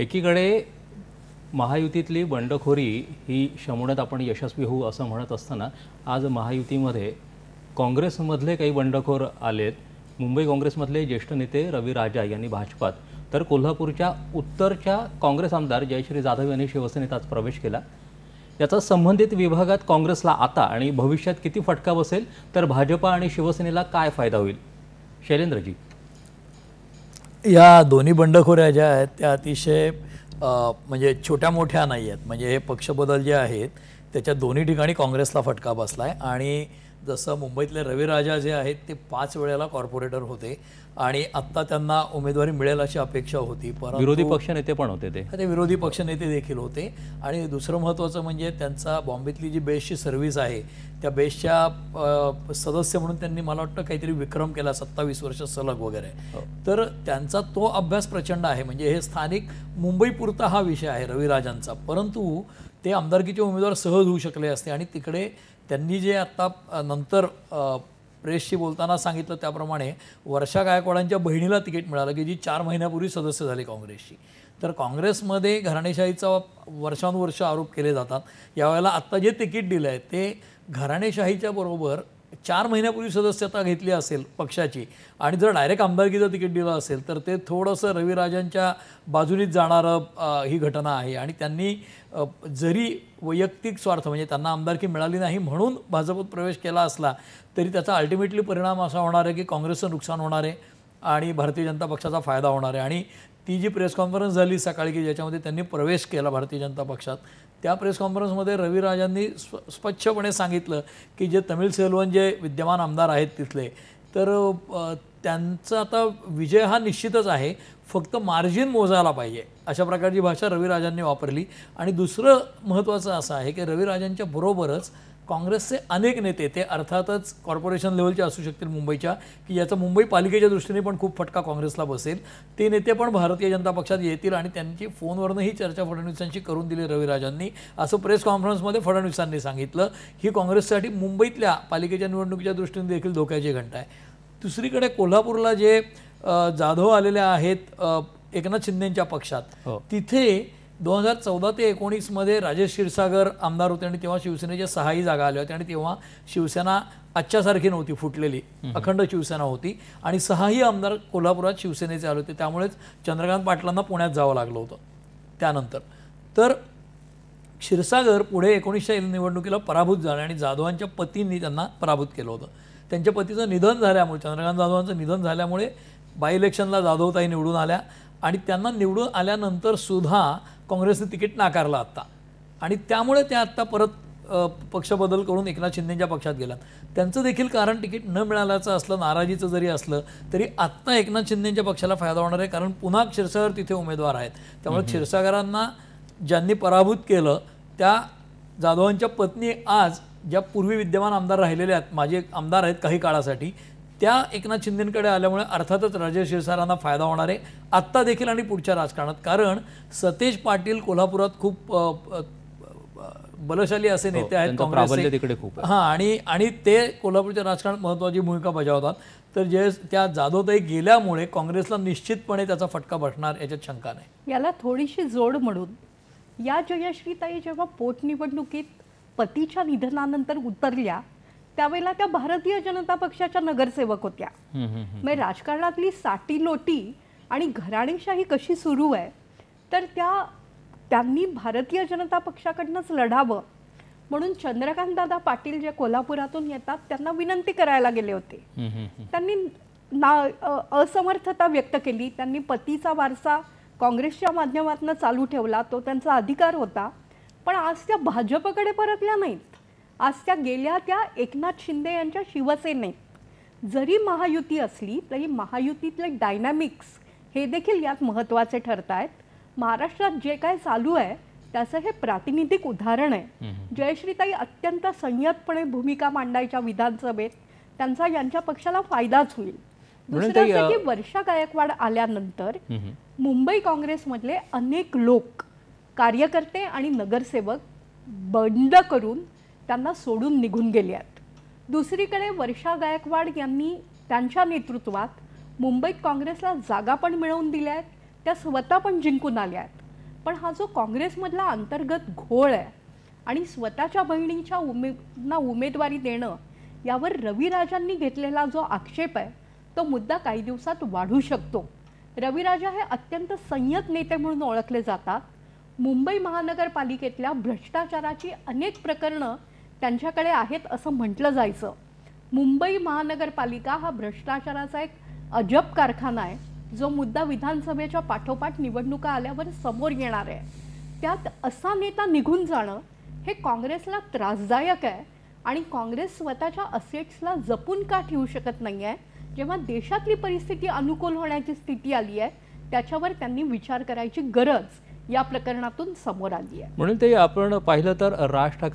एकीकडे महायुतीतली बंडखोरी ही शमवण्यात आपण यशस्वी होऊ असं म्हणत असताना आज महायुतीमध्ये काँग्रेसमधले काही बंडखोर आलेत मुंबई काँग्रेसमधले ज्येष्ठ नेते रवी राजा यांनी भाजपात तर कोल्हापूरच्या उत्तरच्या काँग्रेस आमदार जयश्री जाधव यांनी शिवसेनेत आज प्रवेश केला याचा संबंधित विभागात काँग्रेसला आता आणि भविष्यात किती फटका बसेल तर भाजपा आणि शिवसेनेला काय फायदा होईल शैलेंद्रजी या दोन्ही बंडखोऱ्या ज्या आहेत त्या अतिशय म्हणजे छोट्या मोठ्या नाही आहेत म्हणजे हे पक्षबदल जे आहेत त्याच्या दोन्ही ठिकाणी काँग्रेसला फटका बसला आहे आणि जसं मुंबईतले रविराजा जे आहेत ते पाच वेळेला कॉर्पोरेटर होते आणि आत्ता त्यांना उमेदवारी मिळेल अशी अपेक्षा होती पण विरोधी पक्षनेते पण होते ते ते विरोधी पक्षनेते देखील होते आणि दुसरं महत्वाचं म्हणजे त्यांचा बॉम्बेतली जी बेस्टची सर्व्हिस आहे त्या बेस्टच्या सदस्य म्हणून त्यांनी मला वाटतं काहीतरी विक्रम केला सत्तावीस वर्ष सलग वगैरे हो. तर त्यांचा तो अभ्यास प्रचंड आहे म्हणजे हे स्थानिक मुंबईपुरता हा विषय आहे रविराजांचा परंतु ते आमदारकीचे उमेदवार सहज होऊ शकले असते आणि तिकडे त्यांनी जे आत्ता नंतर प्रेसशी बोलताना सांगितलं त्याप्रमाणे वर्षा गायकवाडांच्या बहिणीला तिकीट मिळालं की जी चार महिन्यापूर्वी सदस्य झाली काँग्रेसची तर काँग्रेसमध्ये घराणेशाहीचा वर्षानुवर्ष आरोप केले जातात यावेळेला आत्ता जे तिकीट दिलं आहे ते घराणेशाहीच्या बरोबर चार महिन्यापूर्वी सदस्यता घेतली असेल पक्षाची आणि जर डायरेक्ट आमदारकीचं तिकीट दिलं असेल तर ते थोडंसं रविराजांच्या बाजूनीच जाणारं ही घटना आहे आणि त्यांनी जरी वैयक्तिक स्वार्थ म्हणजे त्यांना आमदारकी मिळाली नाही म्हणून भाजपत प्रवेश केला असला तरी त्याचा अल्टिमेटली परिणाम असा होणार आहे की काँग्रेसचं नुकसान होणार आहे आणि भारतीय जनता पक्षाचा फायदा होणार आहे आणि ती जी प्रेस कॉन्फरन्स झाली सकाळी की ज्याच्यामध्ये त्यांनी प्रवेश केला भारतीय जनता पक्षात त्या प्रेस कॉन्फरन्समध्ये रविराजांनी स्व स्वच्छपणे सांगितलं की जे तमिळ सेलवन जे विद्यमान आमदार आहेत तिथले तर त्यांचा आता विजय हा निश्चितच आहे फक्त मार्जिन मोजायला पाहिजे अशा प्रकारची भाषा रविराजांनी वापरली आणि दुसरं महत्त्वाचं असं आहे की रविराजांच्या बरोबरच काँग्रेसचे अनेक नेते ते अर्थातच कॉर्पोरेशन लेवलचे असू शकतील मुंबईच्या की याचा मुंबई पालिकेच्या दृष्टीने पण खूप फटका काँग्रेसला बसेल ते नेते पण भारतीय जनता पक्षात येतील आणि त्यांची फोनवरूनही चर्चा फडणवीसांशी करून दिली रविराजांनी असं प्रेस कॉन्फरन्समध्ये फडणवीसांनी सांगितलं ही काँग्रेससाठी मुंबईतल्या पालिकेच्या निवडणुकीच्या दृष्टीने देखील धोक्याची घंटा आहे दुसरीकडे कोल्हापूरला जे जाधव आलेले आहेत एकनाथ शिंदेंच्या पक्षात हो. तिथे दोन हजार चौदा ते एकोणीसमध्ये राजेश क्षीरसागर आमदार होते आणि तेव्हा शिवसेनेच्या सहाही जागा आल्या होत्या आणि तेव्हा शिवसेना आजच्यासारखी नव्हती फुटलेली अखंड शिवसेना होती आणि सहाही आमदार कोल्हापुरात शिवसेनेचे आले होते त्यामुळेच चंद्रकांत पाटलांना पुण्यात जावं लागलं होतं त्यानंतर तर क्षीरसागर पुढे एकोणीसशे निवडणुकीला पराभूत झाले आणि जाधवांच्या पतींनी त्यांना पराभूत केलं होतं त्यांच्या पतीचं निधन झाल्यामुळे चंद्रकांत जाधवांचं निधन झाल्यामुळे बाय इलेक्शनला जाधवताई निवडून आल्या आणि त्यांना निवडून आल्यानंतर सुद्धा काँग्रेसने तिकीट नाकारलं आत्ता आणि त्यामुळे ते आत्ता परत पक्ष बदल करून एकनाथ शिंदेच्या पक्षात गेला त्यांचं देखील कारण तिकीट न मिळाल्याचं असलं नाराजीचं जरी असलं तरी आत्ता एकनाथ शिंदेच्या पक्षाला फायदा होणार आहे कारण पुन्हा क्षीरसागर तिथे उमेदवार आहेत त्यामुळे क्षीरसागरांना ज्यांनी पराभूत केलं त्या जाधवांच्या पत्नी आज ज्या पूर्वी विद्यमान आमदार राहिलेले आहेत माझे आमदार आहेत काही काळासाठी त्या एकनाथ शिंदेंकडे आल्यामुळे अर्थातच राजे शिरसारांना फायदा होणार आहे आत्ता देखील आणि पुढच्या राजकारणात कारण सतेज पाटील कोल्हापुरात खूप बलशाली असे हो, नेते आहेत तिकडे खूप हां आणि आणि ते कोल्हापूरच्या राजकारणात महत्त्वाची भूमिका बजावतात तर जे त्या जाधवताई गेल्यामुळे काँग्रेसला निश्चितपणे त्याचा फटका बसणार याच्यात शंका नाही याला थोडीशी जोड म्हणून या जयश्रीताई जेव्हा पोटनिवडणुकीत पतीच्या निधनानंतर उतरल्या त्यावेळेला त्या भारतीय जनता पक्षाच्या नगरसेवक होत्या मग राजकारणातली साठी लोटी आणि घराणेशाही कशी सुरू आहे तर त्या त्यांनी भारतीय जनता पक्षाकडनंच लढावं म्हणून चंद्रकांतदादा पाटील जे कोल्हापुरातून येतात त्यांना विनंती करायला गेले होते त्यांनी ना असमर्थता व्यक्त केली त्यांनी पतीचा वारसा काँग्रेसच्या माध्यमातून चालू ठेवला तो त्यांचा अधिकार होता पण आज त्या भाजपकडे परतल्या नाहीत आज त्या गेल्या त्या एकनाथ शिंदे यांच्या शिवसेनेत जरी महायुती असली तरी महायुतीतले डायनॅमिक्स हे देखील यात महत्त्वाचे ठरत आहेत महाराष्ट्रात जे काय चालू आहे त्याचं हे प्रातिनिधिक उदाहरण आहे जयश्रीताई अत्यंत संयतपणे भूमिका मांडायच्या विधानसभेत त्यांचा यांच्या पक्षाला फायदाच होईल दुसरं की वर्षा गायकवाड आल्यानंतर मुंबई काँग्रेसमधले अनेक लोक कार्यकर्ते आणि नगरसेवक बंड करून त्यांना सोडून निघून गेले आहेत दुसरीकडे वर्षा गायकवाड यांनी त्यांच्या नेतृत्वात मुंबईत काँग्रेसला जागा पण मिळवून दिल्या आहेत त्या स्वतः पण जिंकून आल्या आहेत पण हा जो काँग्रेसमधला अंतर्गत घोळ आहे आणि स्वतःच्या बहिणीच्या उमेदना उमेदवारी देणं यावर रविराजांनी घेतलेला जो आक्षेप आहे तो मुद्दा काही दिवसात वाढू शकतो रविराजा हे अत्यंत संयत नेते म्हणून ओळखले जातात मुंबई महानगरपालिकेतल्या भ्रष्टाचाराची अनेक प्रकरणं त्यांच्याकडे आहेत असं म्हटलं जायचं मुंबई महानगरपालिका हा भ्रष्टाचाराचा एक अजब कारखाना आहे जो मुद्दा विधानसभेच्या पाठोपाठ निवडणुका आल्यावर समोर येणार आहे त्यात असा नेता निघून जाणं हे काँग्रेसला त्रासदायक आहे आणि काँग्रेस स्वतःच्या असेट्सला जपून का ठेवू शकत नाही आहे जेव्हा देशातली परिस्थिती अनुकूल होण्याची स्थिती आली आहे त्याच्यावर त्यांनी विचार करायची गरज या प्रकरणातून समोर आली आहे म्हणून ते आपण पाहिलं तर राज ठाकरे